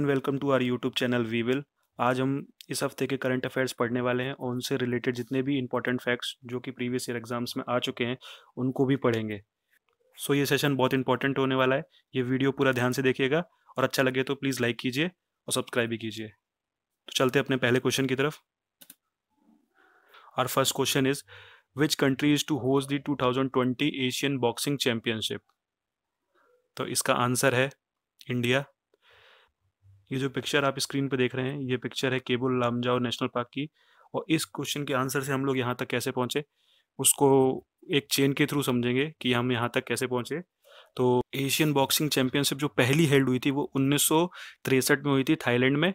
Everyone welcome to our YouTube channel we will आज हम इस हफ्ते के करंट अफेयर्स पढ़ने वाले हैं और उनसे रिलेटेड जितने भी इंपॉर्टेंट फैक्ट्स जो कि प्रीवियस ईयर एग्जाम्स में आ चुके हैं उनको भी पढ़ेंगे सो so, ये सेशन बहुत इंपॉर्टेंट होने वाला है ये वीडियो पूरा ध्यान से देखिएगा और अच्छा लगे तो प्लीज़ लाइक कीजिए और सब्सक्राइब भी कीजिए तो चलते अपने पहले क्वेश्चन की तरफ और first question is which country is to host the two Asian boxing championship तो इसका आंसर है इंडिया ये जो पिक्चर आप स्क्रीन पर देख रहे हैं ये पिक्चर है केबुल लामजाओ नेशनल पार्क की और इस क्वेश्चन के आंसर से हम लोग यहाँ तक कैसे पहुँचे उसको एक चेन के थ्रू समझेंगे कि हम यहाँ तक कैसे पहुँचे तो एशियन बॉक्सिंग चैंपियनशिप जो पहली हेल्ड हुई थी वो उन्नीस में हुई थी थाईलैंड में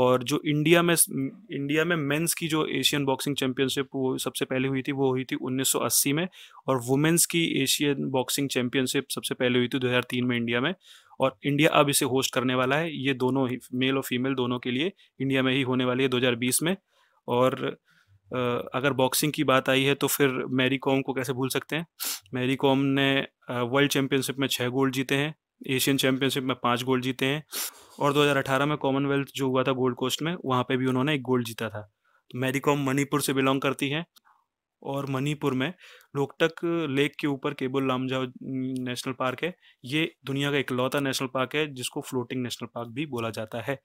और जो इंडिया में इंडिया में मेंस की जो एशियन बॉक्सिंग चैंपियनशिप वो सबसे पहले हुई थी वो हुई थी 1980 में और वुमेंस की एशियन बॉक्सिंग चैंपियनशिप सबसे पहले हुई थी 2003 में इंडिया में और इंडिया अब इसे होस्ट करने वाला है ये दोनों ही मेल और फीमेल दोनों के लिए इंडिया में ही होने वाली है 2020 में और अगर बॉक्सिंग की बात आई है तो फिर मैरी कॉम को कैसे भूल सकते हैं मैरी कॉम ने वर्ल्ड चैम्पियनशिप में छः गोल्ड जीते हैं एशियन चैम्पियनशिप में पाँच गोल्ड जीते हैं और 2018 में कॉमनवेल्थ जो हुआ था गोल्ड कोस्ट में वहाँ पे भी उन्होंने एक गोल्ड जीता था मैरी कॉम मणिपुर से बिलोंग करती हैं और मणिपुर में लोकटक लेक के ऊपर केबुल लामजाओ नेशनल पार्क है ये दुनिया का इकलौता नेशनल पार्क है जिसको फ्लोटिंग नेशनल पार्क भी बोला जाता है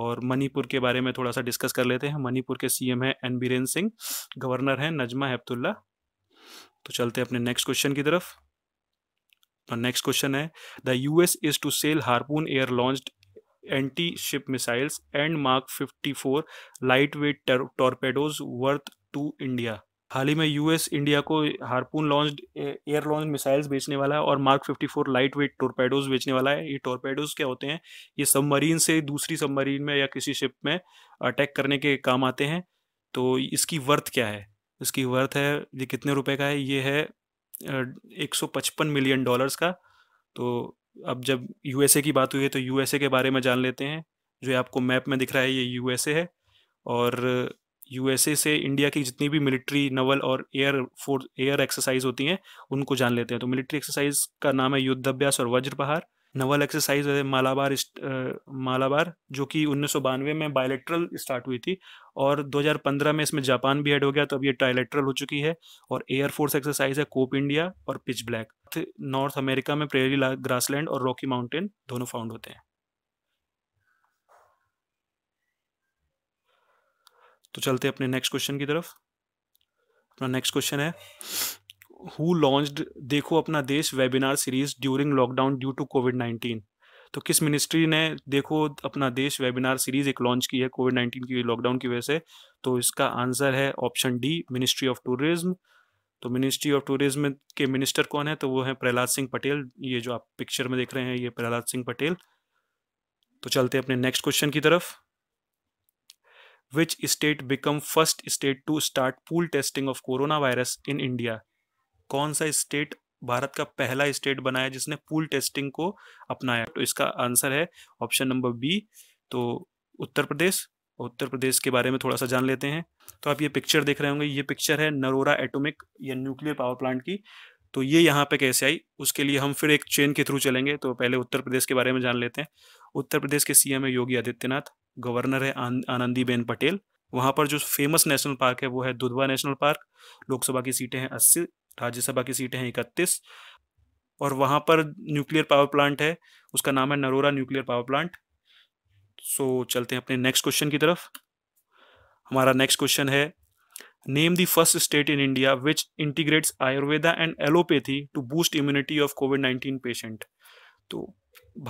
और मणिपुर के बारे में थोड़ा सा डिस्कस कर लेते हैं मणिपुर के सीएम हैं एन बीरेन सिंह गवर्नर हैं नजमा हेप्तुल्ला तो चलते हैं अपने नेक्स्ट क्वेश्चन की तरफ और तो नेक्स्ट क्वेश्चन है the US is to sell Harpoon air launch anti ship missiles and Mark four lightweight torpedoes worth to India हाल ही में यूएस इंडिया को Harpoon launch air launch missiles बेचने वाला है और मार्क 54 लाइट वेट टोरपेडोज बेचने वाला है ये टोरपेडोज क्या होते हैं ये सबमरीन से दूसरी सबमरीन में या किसी शिप में अटैक करने के काम आते हैं तो इसकी वर्थ क्या है इसकी वर्थ है ये कितने रुपए का है ये है एक मिलियन डॉलर्स का तो अब जब यूएसए की बात हुई है तो यूएसए के बारे में जान लेते हैं जो आपको मैप में दिख रहा है ये यूएसए है और यूएसए से इंडिया की जितनी भी मिलिट्री नवल और एयर फोर्स एयर एक्सरसाइज होती हैं उनको जान लेते हैं तो मिलिट्री एक्सरसाइज का नाम है युद्धाभ्यास और वज्रपहार नवल एक्सरसाइज है मालाबार मालाबार जो कि उन्नीस में बायोलेट्रल स्टार्ट हुई थी और 2015 में इसमें जापान भी ऐड हो गया तो अब ये ट्राइलेट्रल हो चुकी है और एयरफोर्स एक्सरसाइज है कोप इंडिया और पिच ब्लैक नॉर्थ अमेरिका में प्रेरी ग्रासलैंड और रॉकी माउंटेन दोनों फाउंड होते हैं तो चलते अपने नेक्स्ट क्वेश्चन की तरफ अपना नेक्स्ट क्वेश्चन है who launched Dekho Apna Desh webinar series during lockdown due to COVID nineteen तो किस मिनिस्ट्री ने देखो अपना देश वेबिनार सीरीज एक लॉन्च की है कोविड नाइन्टीन की लॉकडाउन की वजह से तो इसका आंसर है option D ministry of tourism तो मिनिस्ट्री ऑफ टूरिज्म के मिनिस्टर कौन है तो वो है प्रहलाद सिंह पटेल ये जो आप पिक्चर में देख रहे हैं ये प्रहलाद सिंह पटेल तो चलते अपने नेक्स्ट क्वेश्चन की तरफ which state become first state to start pool testing of coronavirus in India कौन सा स्टेट भारत का पहला स्टेट बनाया जिसने पूल टेस्टिंग को अपनाया तो इसका आंसर है ऑप्शन नंबर बी तो उत्तर प्रदेश उत्तर प्रदेश के बारे में थोड़ा सा जान लेते हैं तो आप ये पिक्चर देख रहे होंगे ये पिक्चर है नरोरा एटॉमिक या न्यूक्लियर पावर प्लांट की तो ये यहाँ पे कैसे आई उसके लिए हम फिर एक चेन के थ्रू चलेंगे तो पहले उत्तर प्रदेश के बारे में जान लेते हैं उत्तर प्रदेश के सीएम है योगी आदित्यनाथ गवर्नर है आन, बेन पटेल वहाँ पर जो फेमस नेशनल पार्क है वो है दुधवा नेशनल पार्क लोकसभा की सीटें हैं अस्सी राज्यसभा की सीटें हैं इकतीस और वहाँ पर न्यूक्लियर पावर प्लांट है उसका नाम है Narora nuclear power plant so so, चलते हैं अपने नेक्स्ट क्वेश्चन की तरफ हमारा नेक्स्ट क्वेश्चन है name the first state in India which integrates Ayurveda and allopathy to boost immunity of COVID nineteen patient तो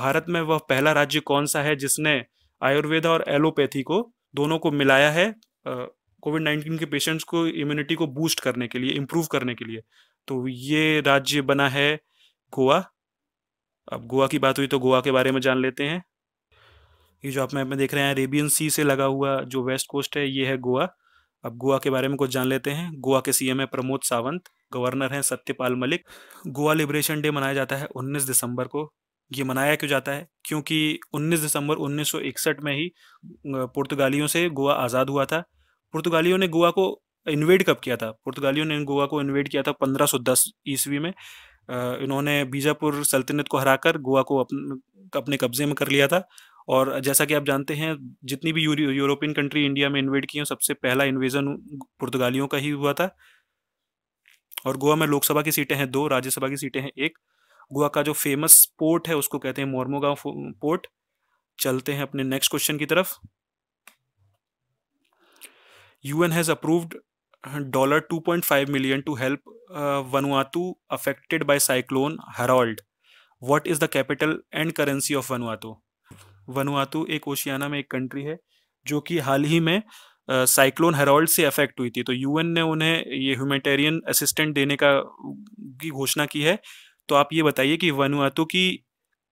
भारत में वह पहला राज्य कौन सा है जिसने आयुर्वेदा और एलोपैथी को दोनों को मिलाया है कोविड नाइन्टीन के पेशेंट्स को इम्यूनिटी को बूस्ट करने के लिए इम्प्रूव करने के लिए तो ये राज्य बना है गोवा अब गोवा की बात हुई तो गोवा के बारे में जान लेते हैं ये जो आप मैप में देख रहे हैं अरेबियन सी से लगा हुआ जो वेस्ट कोस्ट है ये है गोवा अब गोवा के बारे में कुछ जान लेते हैं गोवा के सीएम है प्रमोद सावंत गवर्नर हैं सत्यपाल मलिक गोवा लिबरेशन डे मनाया जाता है 19 दिसंबर को ये मनाया क्यों जाता है क्योंकि 19 दिसंबर 1961 में ही पुर्तगालियों से गोवा आज़ाद हुआ था पुर्तगालियों ने गोवा को इन्वेड कब किया था पुर्तगालियों ने गोवा को इन्वेड किया था 1510 ईस्वी में इन्होंने बीजापुर सल्तनत को हराकर गोवा को अपन, अपने कब्जे में कर लिया था और जैसा कि आप जानते हैं जितनी भी यूरोपियन कंट्री इंडिया में इन्वेड की सबसे पहला इन्वेजन पुर्तगालियों का ही हुआ था और गोवा में लोकसभा की सीटें हैं दो राज्यसभा की सीटें हैं एक गोवा का जो फेमस पोर्ट है उसको कहते हैं मोरमोगा पोर्ट चलते हैं अपने नेक्स्ट क्वेश्चन की तरफ UN has approved dollar 2.5 million to help Vanuatu affected by cyclone Harold what is the capital and currency of Vanuatu Vanuatu एक ओशियाना में एक कंट्री है जो कि हाल ही में साइक्लोन uh, हेरोल्ड से अफेक्ट हुई थी तो यूएन ने उन्हें ये ह्यूमेटेरियन असिस्टेंट देने का की घोषणा की है तो आप ये बताइए कि वनुआतु की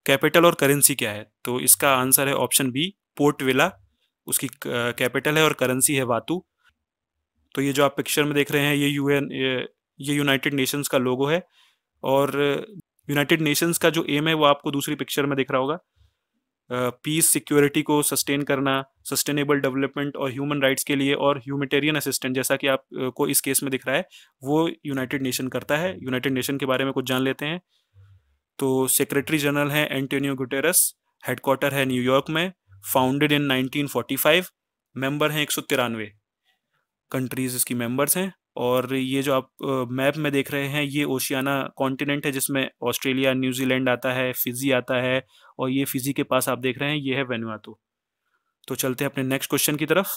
कैपिटल और करेंसी क्या है तो इसका आंसर है ऑप्शन बी पोर्ट वेला उसकी कैपिटल है और करेंसी है वातु तो ये जो आप पिक्चर में देख रहे हैं ये यूएन ये यूनाइटेड नेशंस का लोगो है और यूनाइटेड नेशंस का जो एम है वो आपको दूसरी पिक्चर में दिख रहा होगा पीस सिक्योरिटी को सस्टेन करना सस्टेनेबल डेवलपमेंट और ह्यूमन राइट्स के लिए और ह्यूमिटेरियन असिस्टेंट जैसा कि आपको इस केस में दिख रहा है वो यूनाइटेड नेशन करता है यूनाइटेड नेशन के बारे में कुछ जान लेते हैं तो सेक्रेटरी जनरल हैं एंटोनियो गुटेरस हेडक्वार्टर है न्यूयॉर्क में फाउंडेड इन 1945 मेंबर हैं एक कंट्रीज इसकी मेंबर्स हैं और ये जो आप मैप में देख रहे हैं ये ओशियाना कॉन्टिनेंट है जिसमें ऑस्ट्रेलिया न्यूजीलैंड आता है फिजी आता है और ये फिजी के पास आप देख रहे हैं ये है वेनुआतो तो चलते हैं अपने नेक्स्ट क्वेश्चन की तरफ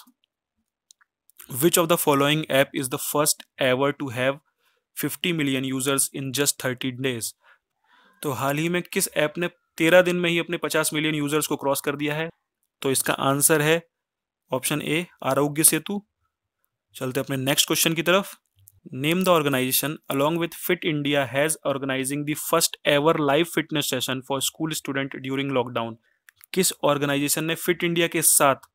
which of the following app is the first ever to have 50 million users in just 30 days तो हाल ही में किस ऐप ने तेरह दिन में ही अपने पचास मिलियन यूजर्स को क्रॉस कर दिया है तो इसका आंसर है ऑप्शन ए आरोग्य सेतु चलते अपने नेक्स्ट क्वेश्चन की तरफ name the organisation along with fit India has organising the first ever live fitness session for school student during lockdown किस ऑर्गेनाइजेशन ने फिट इंडिया के साथ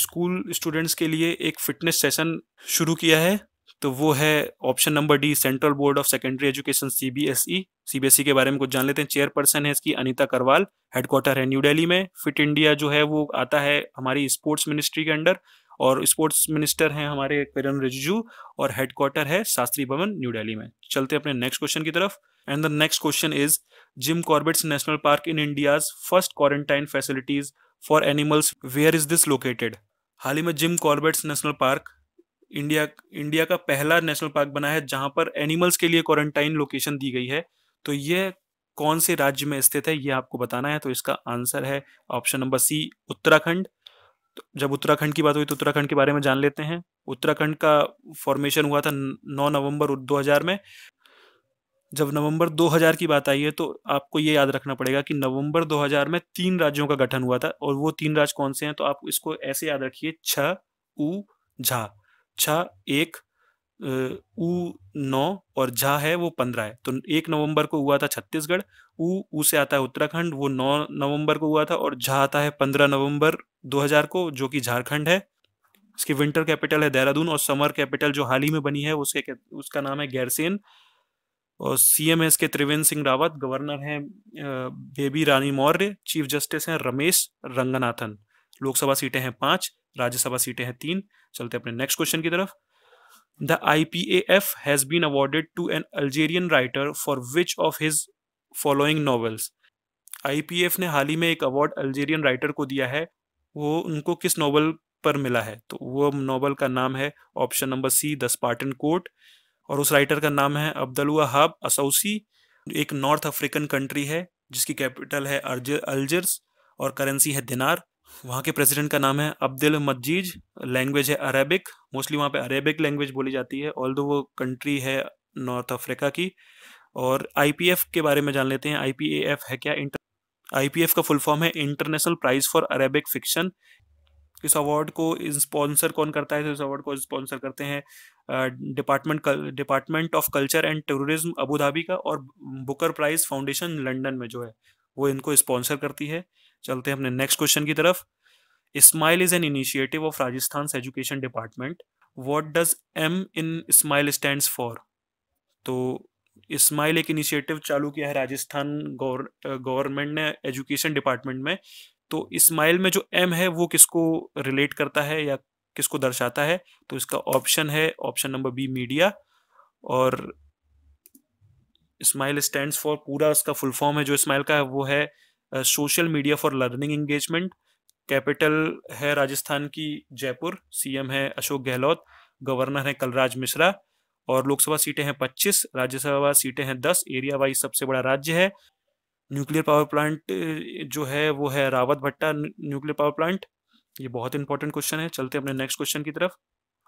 स्कूल स्टूडेंट्स के लिए एक फिटनेस सेशन शुरू किया है तो वो है option number D central board of secondary education CBSE CBSE के बारे में कुछ जान लेते हैं चेयरपर्सन है इसकी अनिता करवाल हेडक्वार्टर है न्यू दिल्ली में फिट इंडिया जो है वो आता है हमारी स्पोर्ट्स मिनिस्ट्री के अंडर और स्पोर्ट्स मिनिस्टर हैं हमारे किरण रिजिजू और हेडक्वार्टर है शास्त्री भवन न्यू दिल्ली में चलते अपने नेक्स्ट क्वेश्चन की तरफ and the next question is Jim Corbett's national park in India's first quarantine facilities for animals where is this located हाल ही में Jim Corbett's national park India India का पहला नेशनल पार्क बना है जहां पर एनिमल्स के लिए क्वारंटाइन लोकेशन दी गई है तो ये कौन से राज्य में स्थित है ये आपको बताना है तो इसका आंसर है ऑप्शन नंबर सी उत्तराखंड जब उत्तराखंड की बात हुई तो उत्तराखंड के बारे में जान लेते हैं उत्तराखंड का फॉर्मेशन हुआ था 9 नवंबर 2000 में जब नवंबर 2000 की बात आई है तो आपको ये याद रखना पड़ेगा कि नवंबर 2000 में तीन राज्यों का गठन हुआ था और वो तीन राज्य कौन से हैं तो आप इसको ऐसे याद रखिए छ उ झा छ एक उ नौ और झा है वो पंद्रह है तो एक नवंबर को हुआ था छत्तीसगढ़ ऊ ऊ से आता है उत्तराखंड वो नौ नवंबर को हुआ था और झा आता है पंद्रह नवंबर 2000 को जो कि झारखंड है इसकी विंटर कैपिटल है देहरादून और समर कैपिटल जो हाल ही में बनी है उसके उसका नाम है गैरसेन और सी एम है के त्रिवेंद्र सिंह रावत गवर्नर हैं बेबी रानी मौर्य चीफ जस्टिस हैं रमेश रंगनाथन लोकसभा सीटें हैं पांच राज्यसभा सीटें हैं तीन चलते अपने नेक्स्ट क्वेश्चन की तरफ the I P A F has been awarded to an Algerian writer for which of his following novels I P F ने हाल ही में एक अवार्ड अल्जेरियन राइटर को दिया है वो उनको किस नोबल पर मिला है तो वो नोबल का नाम है option number C the Spartan court और उस राइटर का नाम है अब्दुल हब असौसी एक नॉर्थ अफ्रीकन कंट्री है जिसकी कैपिटल है अल्जर्स और करेंसी है दिनार वहाँ के प्रेसिडेंट का नाम है अब्दुल मजीज लैंग्वेज है अरेबिक मोस्टली वहाँ पे अरेबिक लैंग्वेज बोली जाती है ऑल वो कंट्री है नॉर्थ अफ्रीका की और आईपीएफ के बारे में जान लेते हैं आईपीएफ है क्या इंटर आईपीएफ का फुल फॉर्म है international prize for Arabic fiction इस अवार्ड को स्पॉन्सर कौन करता है तो इस अवार्ड को स्पॉन्सर करते हैं department department of culture and tourism Abu Dhabi का और बुकर प्राइज फाउंडेशन लंदन में जो है वो इनको स्पॉन्सर करती है चलते हैं अपने नेक्स्ट क्वेश्चन की तरफ smile is an initiative of Rajasthan education department what does M in smile stand for तो इस्माइल एक इनिशिएटिव चालू किया है राजस्थान गवर्नमेंट ने एजुकेशन डिपार्टमेंट में तो इस्माइल में जो एम है वो किसको रिलेट करता है या किसको दर्शाता है तो इसका ऑप्शन है ऑप्शन नंबर बी मीडिया और इस्माइल स्टैंड फॉर पूरा उसका फुल फॉर्म है जो इस्माइल का है वो है social media for learning engagement capital है राजस्थान की जयपुर सीएम है अशोक गहलोत गवर्नर है कलराज मिश्रा और लोकसभा सीटें हैं पच्चीस राज्यसभा सीटें हैं दस एरिया वाइज सबसे बड़ा राज्य है न्यूक्लियर पावर प्लांट जो है वो है रावत भट्टा न्यूक्लियर पावर प्लांट ये बहुत इंपॉर्टेंट क्वेश्चन है चलते अपने नेक्स्ट क्वेश्चन की तरफ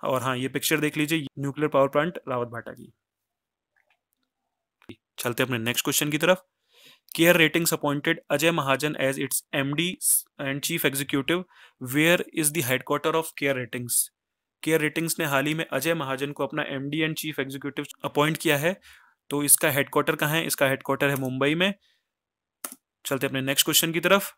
और हाँ ये पिक्चर देख लीजिए न्यूक्लियर पावर प्लांट रावत भाटा की चलते अपने नेक्स्ट क्वेश्चन की तरफ CARE ratings appointed Ajay Mahajan as its MD and chief executive where is the headquarter of CARE ratings CARE ratings ने हाल ही में अजय महाजन को अपना M and chief executive appoint किया है तो इसका हेडक्वार्टर कहाँ है इसका हेडक्वार्टर है मुंबई में चलते अपने नेक्स्ट क्वेश्चन की तरफ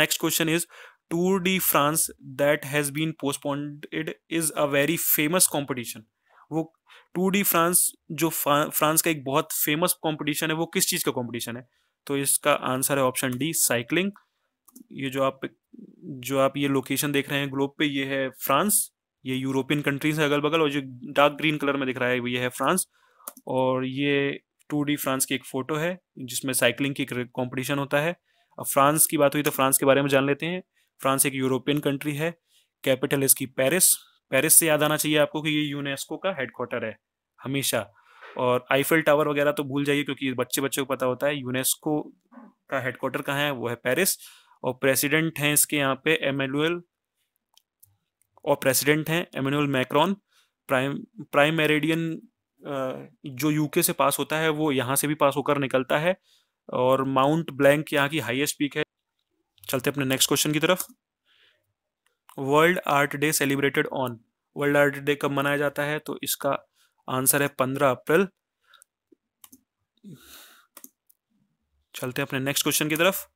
next question is Tour de France that has been postponed is a very famous competition वो टूर डी फ्रांस जो फ्रांस का एक बहुत फेमस कॉम्पिटिशन है वो किस चीज़ का कॉम्पिटिशन है तो इसका आंसर है ऑप्शन डी साइकिलिंग ये जो आप जो आप ये लोकेशन देख रहे हैं ग्लोब पे ये है फ्रांस ये यूरोपियन कंट्रीज है अगल बगल और जो डार्क ग्रीन कलर में दिख रहा है ये है फ्रांस और ये टू फ्रांस की एक फोटो है जिसमें साइकिलिंग की कॉम्पिटिशन होता है अब फ्रांस की बात हुई तो फ्रांस के बारे में जान लेते हैं फ्रांस एक यूरोपियन कंट्री है कैपिटल इसकी पेरिस पेरिस से याद आना चाहिए आपको कि ये यूनेस्को का हेडक्वार्टर है हमेशा और आईफिल टावर वगैरह तो भूल जाइए क्योंकि बच्चे बच्चों को पता होता है यूनेस्को का हेडक्वार्टर कहाँ है वो है पेरिस और प्रेसिडेंट हैं इसके यहाँ पे एमेनुअल और प्रेसिडेंट हैं Emmanuel Macron prime prime meridian जो यूके से पास होता है वो यहाँ से भी पास होकर निकलता है और माउंट ब्लैंक यहाँ की हाईएस्ट पीक है चलते अपने नेक्स्ट क्वेश्चन की तरफ world art day celebrated on world art day कब मनाया जाता है तो इसका आंसर है पंद्रह अप्रैल चलते हैं अपने नेक्स्ट क्वेश्चन की तरफ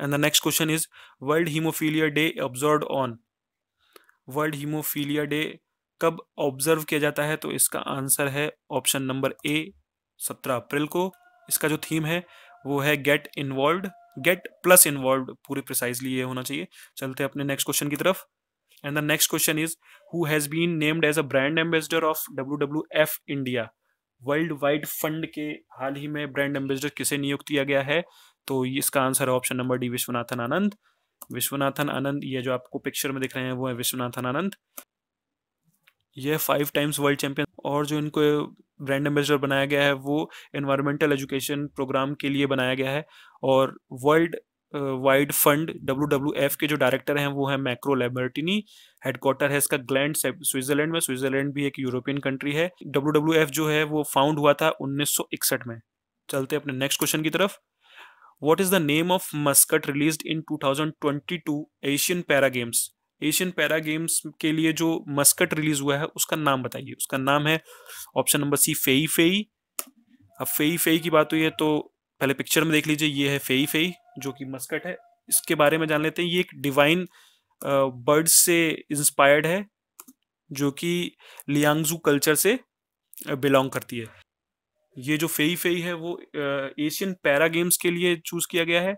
and the next question is world haemophilia day observe on world haemophilia day कब ऑब्जर्व किया जाता है तो इसका आंसर है ऑप्शन नंबर ए सत्रह अप्रैल को इसका जो थीम है वो है get involve get plus involve पूरे प्रिसाइजली ये होना चाहिए चलते हैं अपने नेक्स्ट क्वेश्चन की तरफ and the next question is who has been named as a brand ambassador of W W F India world wide fund के हाल ही में ब्रांड एम्बेसडर किसे नियुक्त किया गया है तो इसका आंसर है option number D Viswanathan Anand Viswanathan Anand ये जो आपको पिक्चर में दिख रहे हैं वो है विश्वनाथन आनंद ये फाइव टाइम्स वर्ल्ड चैंपियन और जो इनको ब्रांड एम्बेसडर बनाया गया है वो एनवायरमेंटल एजुकेशन प्रोग्राम के लिए बनाया गया है और वर्ल्ड वाइड फंड डब्ल्यू के जो डायरेक्टर हैं वो है मैक्रो लेबर्टिनी हेडक्वार्टर है इसका ग्लैंड स्विट्जरलैंड में स्विट्जरलैंड भी एक यूरोपियन कंट्री है डब्ल्यू जो है वो फाउंड हुआ था उन्नीस में चलते अपने नेक्स्ट क्वेश्चन की तरफ what is the name of mascot release in 2022 Asian para games Asian para games के लिए जो मस्कट रिलीज हुआ है उसका नाम बताइए उसका नाम है option number C Fei Fei अब फेई फेई की बात हुई है तो पहले पिक्चर में देख लीजिए ये है फेई फेई जो कि मस्कट है इसके बारे में जान लेते हैं ये एक डिवाइन बर्ड से इंस्पायर्ड है जो कि लियांगजू कल्चर से बिलोंग करती है ये जो फेई फेई है वो एशियन पैरा गेम्स के लिए चूज़ किया गया है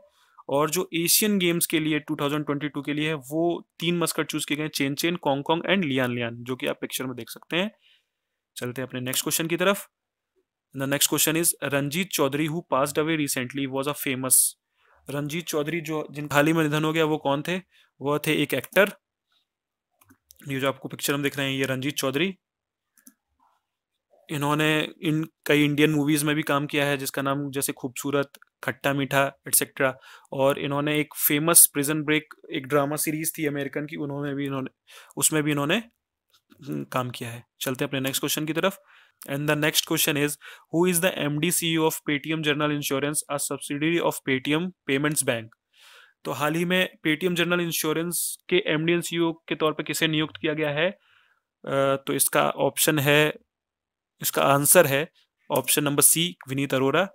और जो एशियन गेम्स के लिए 2022 के लिए है वो तीन मस्कट चूज़ किए गए हैं Chen Chen Congcong and Lian Lian जो कि आप पिक्चर में देख सकते हैं चलते हैं अपने नेक्स्ट क्वेश्चन की तरफ the next question is Ranjit Chaudhary who passed away recently was a famous Ranjit Chaudhary जो जिन हाल ही में निधन हो गया वो कौन थे वह थे एक एक्टर ये जो आपको पिक्चर में देख रहे हैं ये रंजीत चौधरी इन्होंने इन कई इंडियन मूवीज में भी काम किया है जिसका नाम जैसे खूबसूरत खट्टा मीठा एटसेट्रा और इन्होंने एक फेमस प्रिजन ब्रेक एक ड्रामा सीरीज थी अमेरिकन की उन्होंने भी इन्होंने उसमें भी इन्होंने हम्म, काम किया है चलते हैं अपने नेक्स्ट क्वेश्चन की तरफ and the next question is who is the M D C of Paytm general insurance a subsidiary of Paytm payments bank तो हाल ही में पेटीएम जनरल इंश्योरेंस के M D and C O के तौर पर किसे नियुक्त किया गया है तो इसका ऑप्शन है इसका आंसर है option number C Vineet Arora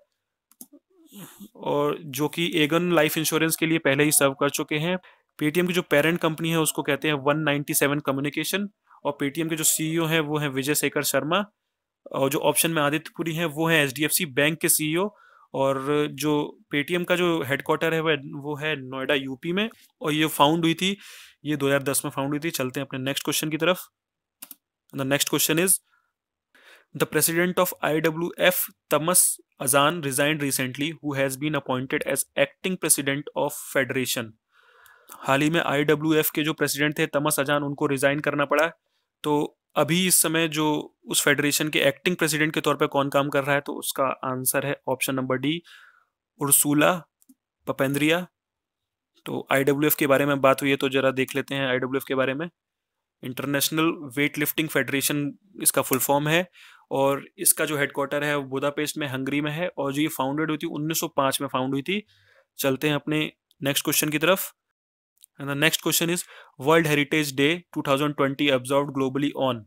और जो कि एगन लाइफ इंश्योरेंस के लिए पहले ही सर्व कर चुके हैं पेटीएम की जो पेरेंट कंपनी है उसको कहते हैं 197 कम्युनिकेशन और पेटीएम के जो सीईओ हैं वो हैं विजय शेखर शर्मा और जो ऑप्शन में आदित्यपुरी हैं वो हैं एचडीएफसी बैंक के सीईओ और जो पेटीएम का जो हेडक्वार्टर है वो है नोएडा यूपी में और ये फाउंड हुई थी ये 2010 में फाउंड हुई थी चलते हैं अपने नेक्स्ट क्वेश्चन की तरफ the next question is The president of IWF, Thomas Azan, resigned recently, who has been appointed as acting president of federation. हाल ही में डब्ल्यू एफ के जो प्रेसिडेंट थे तमस अजान उनको रिजाइन करना पड़ा तो अभी इस समय जो उस फेडरेशन के एक्टिंग प्रेसिडेंट के तौर पर कौन काम कर रहा है तो उसका आंसर है option number D Ursula Papandrea तो आई डब्ल्यू एफ के बारे में बात हुई है तो जरा देख लेते हैं आई डब्ल्यू एफ के बारे में इंटरनेशनल वेट लिफ्टिंग फेडरेशन इसका फुल फॉर्म है और इसका जो हेडक्वार्टर है वो बुदापेस्ट में हंगरी में है और जो ये फाउंडेड हुई थी 1905 में फाउंड हुई थी चलते हैं अपने नेक्स्ट क्वेश्चन की तरफ and the next question is world heritage day 2020 observe globally on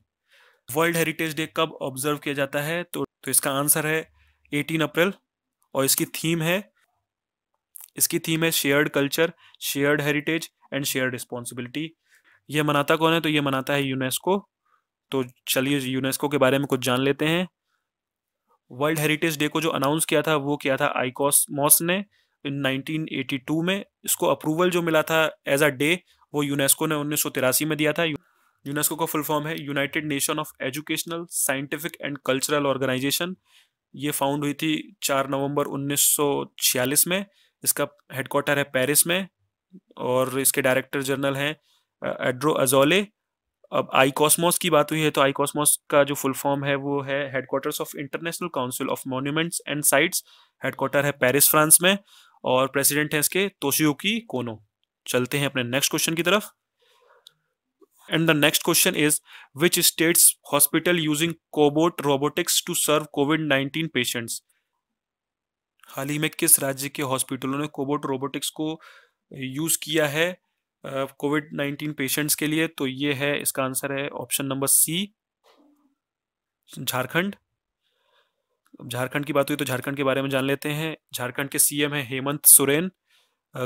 world heritage day कब ऑब्जर्व किया जाता है तो, तो इसका आंसर है 18 अप्रैल और इसकी थीम है इसकी थीम है shared culture shared heritage and shared responsibility ये मनाता कौन है तो ये मनाता है यूनेस्को तो चलिए यूनेस्को के बारे में कुछ जान लेते हैं वर्ल्ड हेरिटेज डे को जो अनाउंस किया था वो किया था आईकॉस मॉस ने इन 1982 में इसको अप्रूवल जो मिला था एज अ डे वो यूनेस्को ने उन्नीस में दिया था यूनेस्को का फुल फॉर्म है United Nation of educational scientific and cultural organisation ये फाउंड हुई थी 4 नवंबर 1946 में इसका हेडक्वार्टर है पेरिस में और इसके डायरेक्टर जनरल हैं एड्रो अजोले अब आई कॉस्मोस की बात हुई है तो आई कॉस्मोस का जो फुल फॉर्म है वो है headquarters of international council of monuments and sites headquarter है पेरिस फ्रांस में और प्रेसिडेंट है इसके तोशियोकी कोनो चलते हैं अपने नेक्स्ट क्वेश्चन की तरफ and the next question is which state's hospital using cobot robotics to serve covid nineteen patients हाल ही में किस राज्य के हॉस्पिटलों ने कोबोट रोबोटिक्स को यूज किया है कोविड नाइन्टीन पेशेंट्स के लिए तो ये है इसका आंसर है option number C Jharkhand Jharkhand की बात हुई तो झारखंड के बारे में जान लेते हैं झारखंड के सीएम हैं हेमंत सोरेन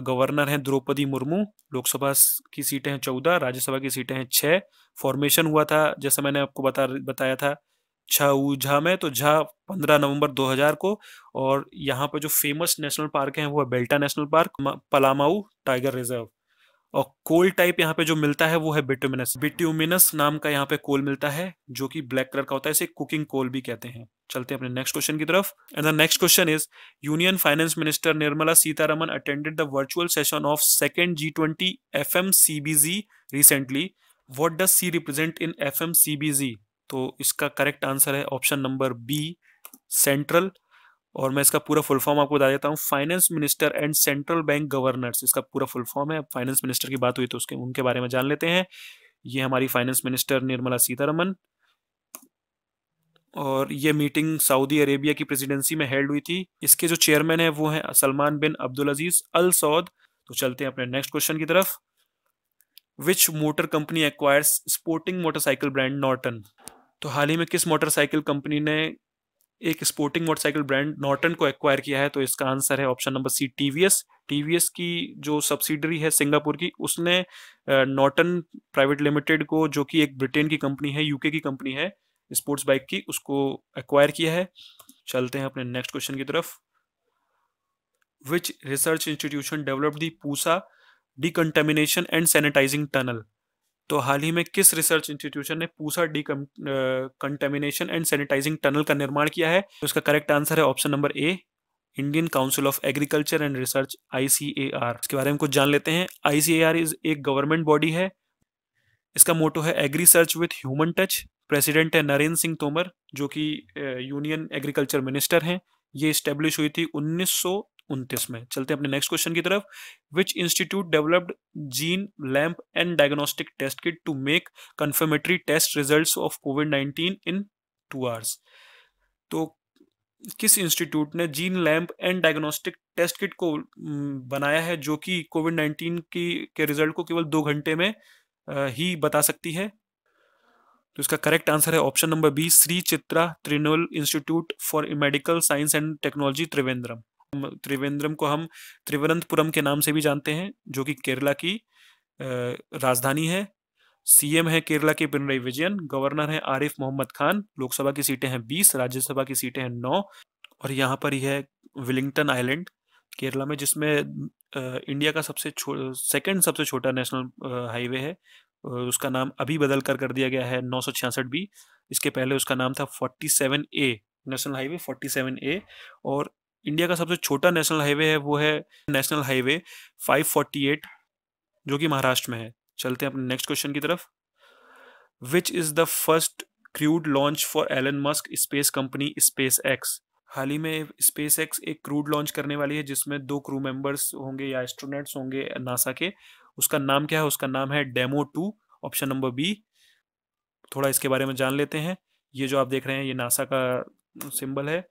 गवर्नर हैं द्रौपदी मुर्मू लोकसभा की सीटें हैं चौदह राज्यसभा की सीटें हैं छः फॉर्मेशन हुआ था जैसा मैंने आपको बता बताया था छा झा में तो झा पंद्रह नवंबर 2000 को और यहाँ पर जो फेमस नेशनल पार्क हैं वो है बेल्टा national park Palamau tiger reserve और कोल टाइप यहाँ पे जो मिलता है वो है बिट्यूमिनस बिट्यूमिनस नाम का यहाँ पे कोल मिलता है जो कि ब्लैक कलर का होता है इसे कुकिंग कोल भी कहते हैं चलते हैं अपने नेक्स्ट क्वेश्चन की तरफ and the next question is union finance minister Nirmala Sitharaman attended the virtual session of second G twenty F M C B G recently what does C represent in F M C B G तो इसका correct answer है option number B central और मैं इसका पूरा full form आपको बता देता हूँ finance minister and central bank governors इसका पूरा फुल फॉर्म है फाइनेंस मिनिस्टर की बात हुई तो उसके उनके बारे में जान लेते हैं ये हमारी फाइनेंस मिनिस्टर निर्मला सीतारमन और ये मीटिंग सऊदी अरेबिया की प्रेसिडेंसी में हेल्ड हुई थी इसके जो चेयरमैन है वो है सलमान बिन अब्दुल अजीज अल सऊद तो चलते हैं अपने नेक्स्ट क्वेश्चन की तरफ which motor company acquires sporting motorcycle brand Norton तो हाल ही में किस मोटरसाइकिल कंपनी ने एक स्पोर्टिंग मोटरसाइकिल ब्रांड नॉर्टन को एक्वायर किया है तो इसका आंसर है option number C TVS TVS की जो सब्सिडरी है सिंगापुर की उसने नॉर्टन प्राइवेट लिमिटेड को जो कि एक ब्रिटेन की कंपनी है यूके की कंपनी है स्पोर्ट्स बाइक की उसको एक्वायर किया है चलते हैं अपने नेक्स्ट क्वेश्चन की तरफ which research institution develop the Pusa decontamination and sanitising tunnel तो हाल ही में किस रिसर्च इंस्टीट्यूशन ने Pusa decontamination and sanitising tunnel का निर्माण किया है तो उसका करेक्ट आंसर है option number A Indian council of agriculture and research I इसके बारे में कुछ जान लेते हैं आई सी इज एक गवर्नमेंट बॉडी है इसका मोटो है agrisearch with human touch president है नरेंद्र सिंह तोमर जो कि यूनियन एग्रीकल्चर मिनिस्टर हैं ये इस्टेब्लिश हुई थी उनतीस में चलते हैं अपने नेक्स्ट क्वेश्चन की तरफ which institute developed gene lamp and diagnostic test kit to make confirmatory test result of covid nineteen in two hours तो किस इंस्टीट्यूट ने gene lamp and diagnostic test kit को बनाया है जो कि कोविड नाइन्टीन की के रिजल्ट को केवल दो घंटे में ही बता सकती है तो इसका करेक्ट आंसर है option number B Sree Chitra Tirunal institute for medical science and technology Trivandrum Trivandrum को हम त्रिवनंतपुरम के नाम से भी जानते हैं जो कि केरला की राजधानी है सीएम है केरला के पिनराई विजयन गवर्नर है आरिफ मोहम्मद खान लोकसभा की सीटें हैं बीस राज्यसभा की सीटें हैं नौ और यहाँ पर ही है विलिंगटन आइलैंड केरला में जिसमें इंडिया का सबसे सेकंड सबसे छोटा नेशनल हाईवे है उसका नाम अभी बदल कर कर दिया गया है नौ बी इसके पहले उसका नाम था 47 ए नेशनल हाईवे 47 ए और इंडिया का सबसे छोटा नेशनल हाईवे है वो है नेशनल हाईवे 548 जो कि महाराष्ट्र में है चलते हैं अपने नेक्स्ट क्वेश्चन की तरफ which is the first crewed launch for Elon Musk space company SpaceX हाल ही में स्पेस एक्स एक क्रूड लॉन्च करने वाली है जिसमें दो क्रू मेंबर्स होंगे या एस्ट्रोनेट्स होंगे नासा के उसका नाम क्या है उसका नाम है demo two option number B थोड़ा इसके बारे में जान लेते हैं ये जो आप देख रहे हैं ये नासा का सिंबल है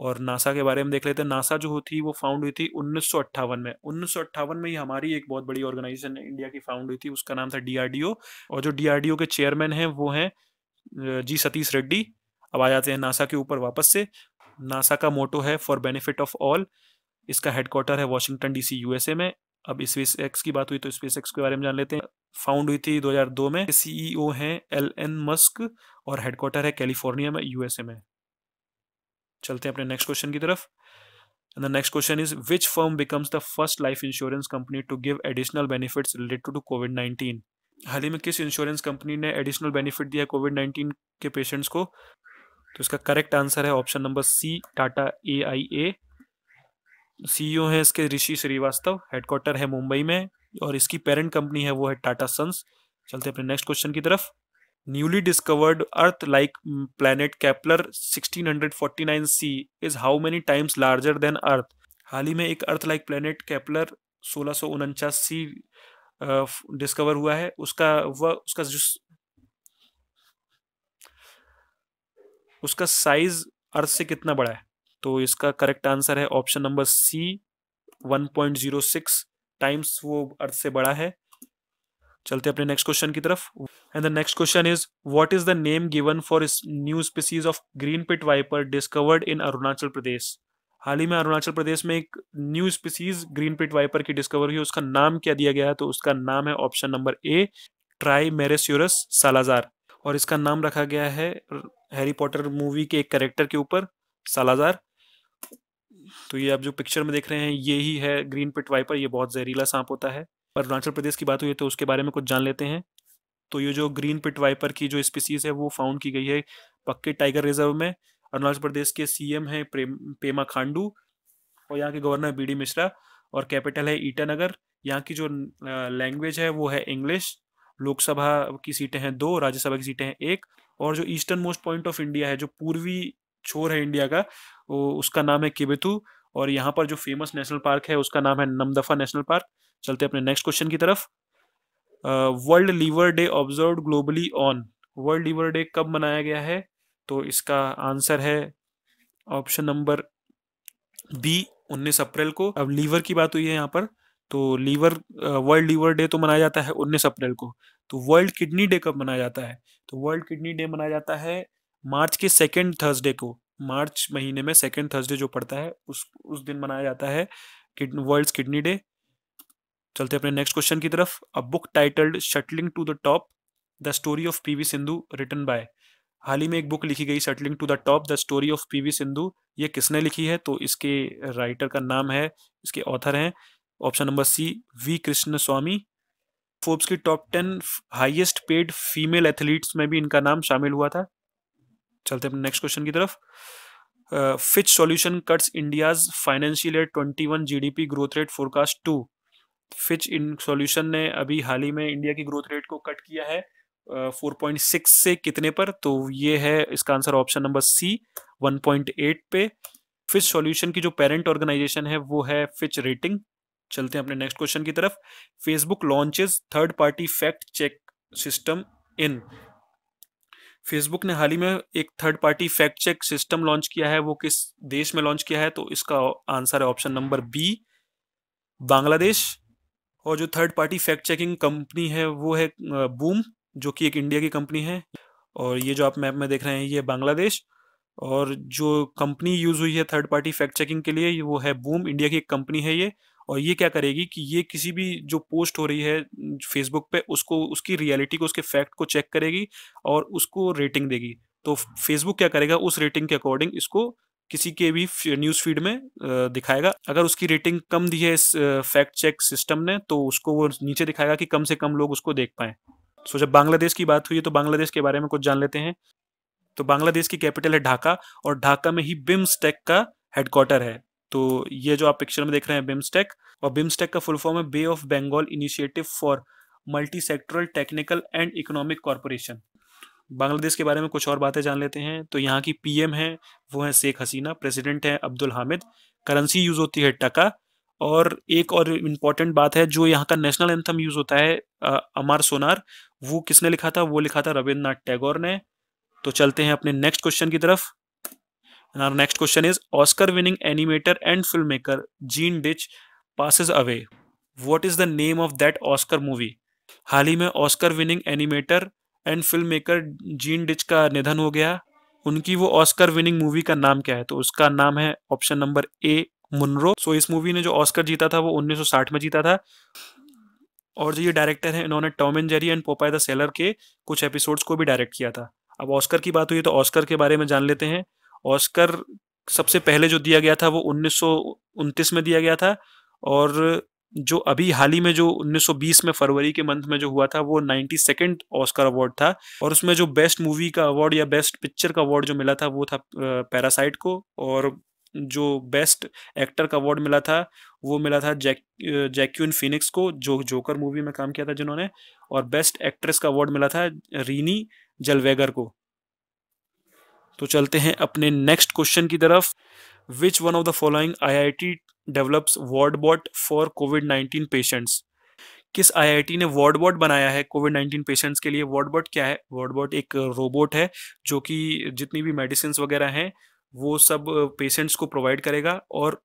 और नासा के बारे में देख लेते हैं नासा जो होती है वो फाउंड हुई थी उन्नीस में उन्नीस में ही हमारी एक बहुत बड़ी ऑर्गेनाइजेशन इंडिया की फाउंड हुई थी उसका नाम था डीआरडीओ और जो डीआरडीओ के चेयरमैन हैं वो हैं जी सतीश रेड्डी अब आ जाते हैं नासा के ऊपर वापस से नासा का मोटो है फॉर बेनिफिट ऑफ ऑल इसका हेडक्वार्टर है वॉशिंगटन डीसी यूएसए में अब स्पेस एक्स की बात हुई तो स्पेस एक्स के बारे में जान लेते हैं फाउंड हुई थी 2002 में सीईओ e हैं एल एन मस्क और हेडक्वार्टर है कैलिफोर्निया में यूएसए में चलते हैं अपने नेक्स्ट क्वेश्चन की तरफ And the next question is which firm becomes the first life insurance company to give additional benefits related to COVID-19? हाल ही में किस इंश्योरेंस कंपनी ने एडिशनल बेनिफिट दिया कोविड नाइन्टीन के पेशेंट्स को तो इसका करेक्ट आंसर है option number C Tata A I A CEO है इसके ऋषि श्रीवास्तव हेडक्वार्टर है मुंबई में और इसकी पेरेंट कंपनी है वो है टाटा सन्स चलते हैं अपने नेक्स्ट क्वेश्चन की तरफ newly discovered earth like planet kepler 1649c is how many times larger than earth हाल ही में एक अर्थ लाइक प्लेनेट कैपलर सोलह सौ उनचास हुआ है उसका वह उसका जो उसका साइज अर्थ से कितना बड़ा है तो इसका करेक्ट आंसर है ऑप्शन नंबर सी 1.06 टाइम्स वो अर्थ से बड़ा है चलते अपने नेक्स्ट क्वेश्चन की तरफ and the next question is what is the name given for new species of green pit viper discovered in Arunachal Pradesh हाल ही में अरुणाचल प्रदेश में एक new species green pit viper की डिस्कवर हुई उसका नाम क्या दिया गया है तो उसका नाम है option number A Trimeresurus salazar और इसका नाम रखा गया है हैरी पॉटर मूवी के एक कैरेक्टर के ऊपर सालाजार तो ये आप जो पिक्चर में देख रहे हैं ये ही है ग्रीन पिट वाइपर ये बहुत जहरीला सांप होता है पर अरुणाचल प्रदेश की बात हुई तो उसके बारे में कुछ जान लेते हैं तो ये जो ग्रीन पिट वाइपर की जो स्पीसीज है वो फाउंड की गई है पक्के टाइगर रिजर्व में अरुणाचल प्रदेश के सीएम है पेमा खांडू और यहाँ के गवर्नर डी मिश्रा और कैपिटल है ईटानगर यहाँ की जो लैंग्वेज है वो है इंग्लिश लोकसभा की सीटें हैं दो राज्यसभा की सीटें हैं एक और जो eastern most point of India है जो पूर्वी छोर है इंडिया का वो उसका नाम है किबेतु और यहाँ पर जो फेमस नेशनल पार्क है उसका नाम है नमदफा नेशनल पार्क चलते अपने नेक्स्ट क्वेश्चन की तरफ World Liver Day observe globally on World Liver Day कब मनाया गया है तो इसका आंसर है ऑप्शन नंबर बी 19 अप्रैल को अब लीवर की बात हुई है यहाँ पर तो लीवर वर्ल्ड लीवर डे तो मनाया जाता है 19 अप्रैल को तो वर्ल्ड किडनी डे कब मनाया जाता है तो वर्ल्ड किडनी डे मनाया जाता है मार्च के सेकेंड थर्सडे को मार्च महीने में सेकेंड थर्सडे जो पड़ता है उस उस दिन मनाया जाता है वर्ल्ड किडनी डे चलते अपने नेक्स्ट क्वेश्चन की तरफ a book titled shuttling to the top the story of PV Sindhu written by हाल ही में एक बुक लिखी गई shuttling to the top the story of PV Sindhu ये किसने लिखी है तो इसके राइटर का नाम है इसके ऑथर हैं option number C V Krishna Swamy Forbes की top ten highest paid female athletes में भी इनका नाम शामिल हुआ था चलते अपने नेक्स्ट क्वेश्चन की तरफ Fitch solution cuts India's financial year D P growth rate forecast to Fitch इन सॉल्यूशन ने अभी हाल ही में इंडिया की ग्रोथ रेट को कट किया है फोर पॉइंट सिक्स से कितने पर तो ये है इसका answer option number C one point eight पे फिच सॉल्यूशन की जो पेरेंट ऑर्गेनाइजेशन है वो है फिच रेटिंग चलते हैं अपने नेक्स्ट क्वेश्चन की तरफ Facebook launches third party fact check system in Facebook ने हाल ही में एक third party fact check system launch किया है वो किस देश में लॉन्च किया है तो इसका आंसर है ऑप्शन नंबर बी बांग्लादेश और जो third party fact checking company है वो है बूम जो कि एक इंडिया की कंपनी है और ये जो आप मैप में देख रहे हैं ये बांग्लादेश और जो कंपनी यूज़ हुई है थर्ड पार्टी फैक्ट चेकिंग के लिए वो है बूम इंडिया की एक कंपनी है ये और ये क्या करेगी कि ये किसी भी जो पोस्ट हो रही है फेसबुक पे उसको उसकी रियलिटी को उसके फैक्ट को चेक करेगी और उसको रेटिंग देगी तो फेसबुक क्या करेगा उस रेटिंग के अकॉर्डिंग इसको किसी के भी न्यूज फीड में दिखाएगा अगर उसकी रेटिंग कम दी है इस फैक्ट चेक सिस्टम ने तो उसको वो नीचे दिखाएगा कि कम से कम लोग उसको देख पाए सो जब बांग्लादेश की बात हुई है तो बांग्लादेश के बारे में कुछ जान लेते हैं तो बांग्लादेश की कैपिटल है ढाका और ढाका में ही बिम्सटेक का हेडक्वार्टर है तो ये जो आप पिक्चर में देख रहे हैं बिम्सटेक और बिम्सटेक का फुल फॉर्म है bay of Bengal initiative for multi sectoral technical and economic corporation Bangladesh के बारे में कुछ और बातें जान लेते हैं तो यहाँ की पीएम है वो है शेख हसीना प्रेसिडेंट है अब्दुल हामिद करेंसी यूज़ होती है टका और एक और इम्पॉर्टेंट बात है जो यहाँ का नेशनल एंथम यूज़ होता है आ, अमार सोनार वो किसने लिखा था वो लिखा था रविन्द्रनाथ टैगोर ने तो चलते हैं अपने नेक्स्ट क्वेश्चन की तरफ next question is Oscar winning animator and film maker Gene Deitch passes away what is the name of that Oscar movie हाल ही में Oscar winning animator and film maker Gene Deitch का निधन हो गया उनकी वो ऑस्कर विनिंग मूवी का नाम क्या है तो उसका नाम है option number A Munro so इस मूवी ने जो ऑस्कर जीता था वो 1960 में जीता था और जो ये डायरेक्टर हैं इन्होंने Tom and Jerry and Popeye the sailor के कुछ एपिसोड्स को भी डायरेक्ट किया था अब ऑस्कर की बात हुई तो ऑस्कर के बारे में जान लेते हैं ऑस्कर सबसे पहले जो दिया गया था वो उन्नीस में दिया गया था और जो अभी हाल ही में जो 1920 में फरवरी के मंथ में जो हुआ था वो नाइन्टी सेकेंड ऑस्कर अवार्ड था और उसमें जो बेस्ट मूवी का अवार्ड या बेस्ट पिक्चर का अवार्ड जो मिला था वो था पैरासाइट को और जो बेस्ट एक्टर का अवार्ड मिला था वो मिला था जैक जैक्यून फिनिक्स को जो जोकर मूवी में काम किया था जिन्होंने और बेस्ट एक्ट्रेस का अवार्ड मिला था रीनी जलवेगर को तो चलते हैं अपने नेक्स्ट क्वेश्चन की तरफ which one of the following I I T develops wardbot for COVID nineteen patients किस आईआईटी ने वार्डबॉट बनाया है कोविड नाइन्टीन पेशेंट्स के लिए वार्डबॉट क्या है वार्डबॉट एक रोबोट है जो कि जितनी भी मेडिसिन वगैरह हैं वो सब पेशेंट्स को प्रोवाइड करेगा और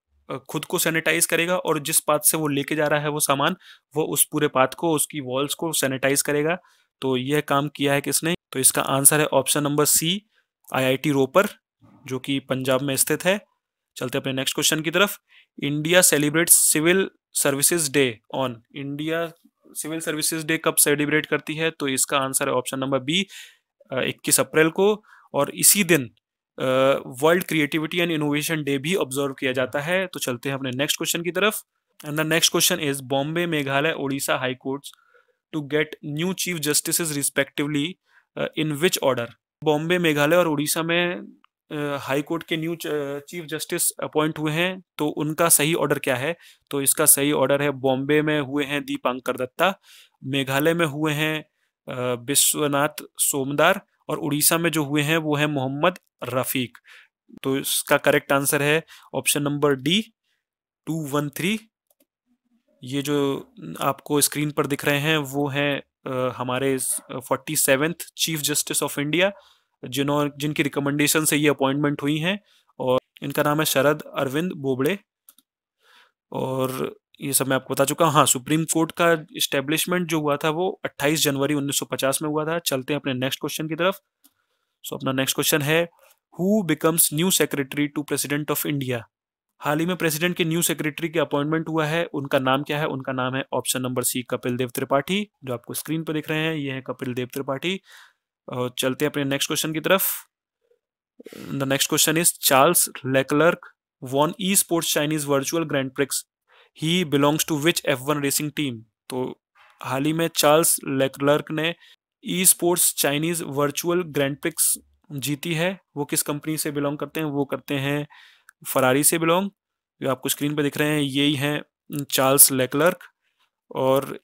खुद को सैनिटाइज करेगा और जिस पाथ से वो लेके जा रहा है वो सामान वो उस पूरे पाथ को उसकी वॉल्स को सैनिटाइज करेगा तो यह काम किया है किसने तो इसका आंसर है option number C IIT Ropar जो कि पंजाब में स्थित है चलते अपने नेक्स्ट क्वेश्चन की तरफ India celebrate civil services day on India civil services day कब सेलिब्रेट करती है तो इसका आंसर है ऑप्शन नंबर बी इक्कीस अप्रैल को और इसी दिन world creativity and innovation day भी ऑब्जर्व किया जाता है तो चलते हैं अपने नेक्स्ट क्वेश्चन की तरफ and the next question is Bombay Meghalaya Odisha high court to get new chief justice respectively in which order Bombay Meghalaya और उड़ीसा में हाई कोर्ट के न्यू चीफ जस्टिस अपॉइंट हुए हैं तो उनका सही ऑर्डर क्या है तो इसका सही ऑर्डर है बॉम्बे में हुए हैं दीपांकर दत्ता मेघालय में हुए हैं विश्वनाथ सोमदार और उड़ीसा में जो हुए हैं वो है मोहम्मद रफीक तो इसका करेक्ट आंसर है option number D two one three ये जो आपको स्क्रीन पर दिख रहे हैं वो हैं हमारे forty seventh chief justice of India जिन्हों जिनकी रिकमेंडेशन से ये अपॉइंटमेंट हुई हैं और इनका नाम है शरद अरविंद बोबड़े और ये सब मैं आपको बता चुका हूँ हाँ सुप्रीम कोर्ट का इस्टेब्लिशमेंट जो हुआ था वो 28 जनवरी 1950 में हुआ था चलते हैं अपने नेक्स्ट क्वेश्चन की तरफ सो अपना नेक्स्ट क्वेश्चन है who becomes new secretary to president of India हाल ही में प्रेसिडेंट के न्यू सेक्रेटरी के अपॉइंटमेंट हुआ है उनका नाम क्या है उनका नाम है option number C Kapil Dev Tripathi जो आपको स्क्रीन पर दिख रहे हैं ये है कपिल देव त्रिपाठी और चलते हैं अपने नेक्स्ट क्वेश्चन की तरफ the next question is Charles Leclerc won e sports Chinese virtual grand prix he belongs to which F one racing team तो हाल ही में चार्ल्स लेकलर्क ने e sports Chinese virtual grand prix जीती है वो किस कंपनी से बिलोंग करते हैं वो करते हैं फरारी से बिलोंग जो आपको स्क्रीन पर दिख रहे हैं यही हैं चार्ल्स लेकलर्क और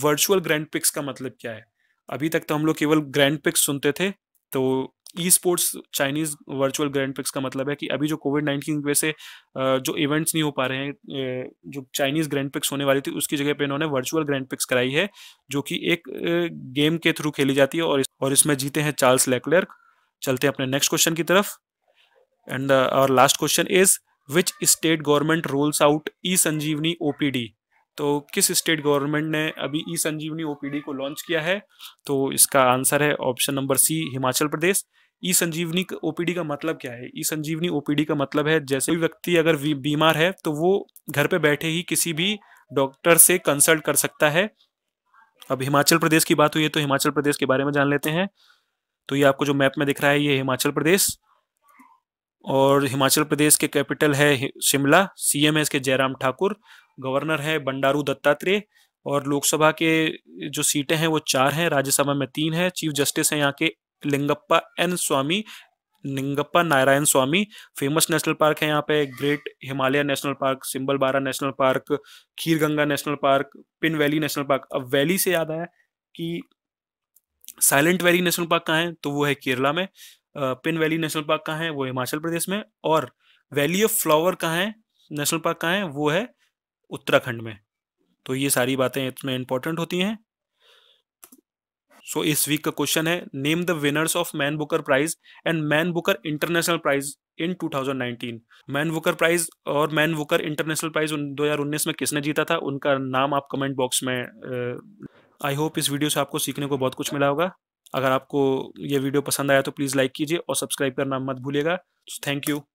वर्चुअल ग्रैंड पिक्स का मतलब क्या है अभी तक तो हम लोग केवल ग्रैंड पिक्स सुनते थे तो e sports Chinese virtual grand prix का मतलब है कि अभी जो कोविड नाइन्टीन की वजह से जो इवेंट्स नहीं हो पा रहे हैं जो चाइनीज ग्रैंड पिक्स होने वाली थी उसकी जगह पे इन्होंने वर्चुअल ग्रैंड पिक्स कराई है जो कि एक गेम के थ्रू खेली जाती है और इस, और इसमें जीते हैं चार्ल्स लेक्लर चलते हैं अपने नेक्स्ट क्वेश्चन की तरफ एंड और last question is which state government rolls out e Sanjeevani OPD तो किस स्टेट गवर्नमेंट ने अभी ई संजीवनी ओपीडी को लॉन्च किया है तो इसका आंसर है option number C Himachal Pradesh e Sanjeevani OPD का मतलब क्या है ई संजीवनी ओपीडी का मतलब है जैसे कोई व्यक्ति अगर बीमार है तो वो घर पे बैठे ही किसी भी डॉक्टर से कंसल्ट कर सकता है अब हिमाचल प्रदेश की बात हुई है तो हिमाचल प्रदेश के बारे में जान लेते हैं तो ये आपको जो मैप में दिख रहा है ये हिमाचल प्रदेश और हिमाचल प्रदेश के कैपिटल है शिमला सीएम है इसके जयराम ठाकुर गवर्नर है बंडारू दत्तात्रेय और लोकसभा के जो सीटें हैं वो चार हैं राज्यसभा में तीन है चीफ जस्टिस हैं यहाँ के Lingappa N Swamy Lingappa Narayana Swamy famous national park है यहाँ पे great Himalaya national park Simbalbara national park Kheer Ganga national park Pin valley national park अब वैली से याद आया कि साइलेंट वैली नेशनल पार्क कहाँ है तो वो है केरला में पिन वैली नेशनल पार्क कहाँ है वो हिमाचल प्रदेश में और वैली ऑफ फ्लावर कहाँ है नेशनल पार्क कहाँ है वो है उत्तराखंड में तो ये सारी बातें इसमें इंपॉर्टेंट होती हैं सो so, इस वीक का क्वेश्चन है name the winners of Man Booker prize and Man Booker international prize in 2019 Man Booker prize और मैन बुकर इंटरनेशनल प्राइज 2019 में किसने जीता था उनका नाम आप कमेंट बॉक्स में आई uh, होप इस वीडियो से आपको सीखने को बहुत कुछ मिला होगा अगर आपको ये वीडियो पसंद आया तो प्लीज़ लाइक कीजिए और सब्सक्राइब करना मत भूलिएगा थैंक तो यू